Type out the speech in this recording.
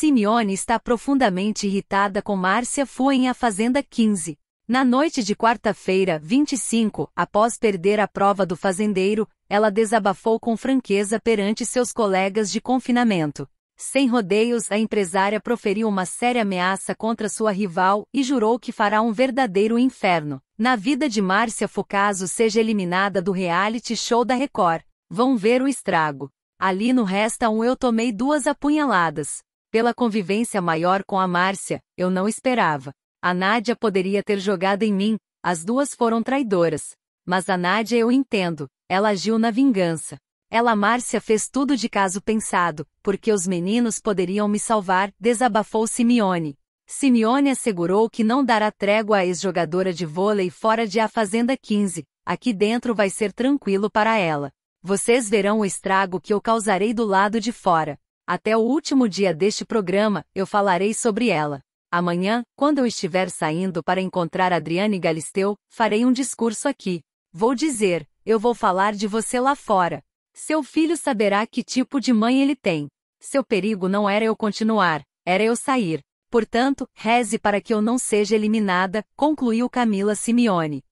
Simeone está profundamente irritada com Márcia Fu em A Fazenda 15. Na noite de quarta-feira, 25, após perder a prova do fazendeiro, ela desabafou com franqueza perante seus colegas de confinamento. Sem rodeios, a empresária proferiu uma séria ameaça contra sua rival e jurou que fará um verdadeiro inferno. Na vida de Márcia Focaso seja eliminada do reality show da Record. Vão ver o estrago. Ali no resta um eu tomei duas apunhaladas. Pela convivência maior com a Márcia, eu não esperava. A Nádia poderia ter jogado em mim, as duas foram traidoras. Mas a Nádia eu entendo, ela agiu na vingança. Ela Márcia fez tudo de caso pensado, porque os meninos poderiam me salvar, desabafou Simeone. Simeone assegurou que não dará trégua à ex-jogadora de vôlei fora de A Fazenda 15, aqui dentro vai ser tranquilo para ela. Vocês verão o estrago que eu causarei do lado de fora. Até o último dia deste programa, eu falarei sobre ela. Amanhã, quando eu estiver saindo para encontrar Adriane Galisteu, farei um discurso aqui. Vou dizer, eu vou falar de você lá fora. Seu filho saberá que tipo de mãe ele tem. Seu perigo não era eu continuar, era eu sair. Portanto, reze para que eu não seja eliminada, concluiu Camila Simeone.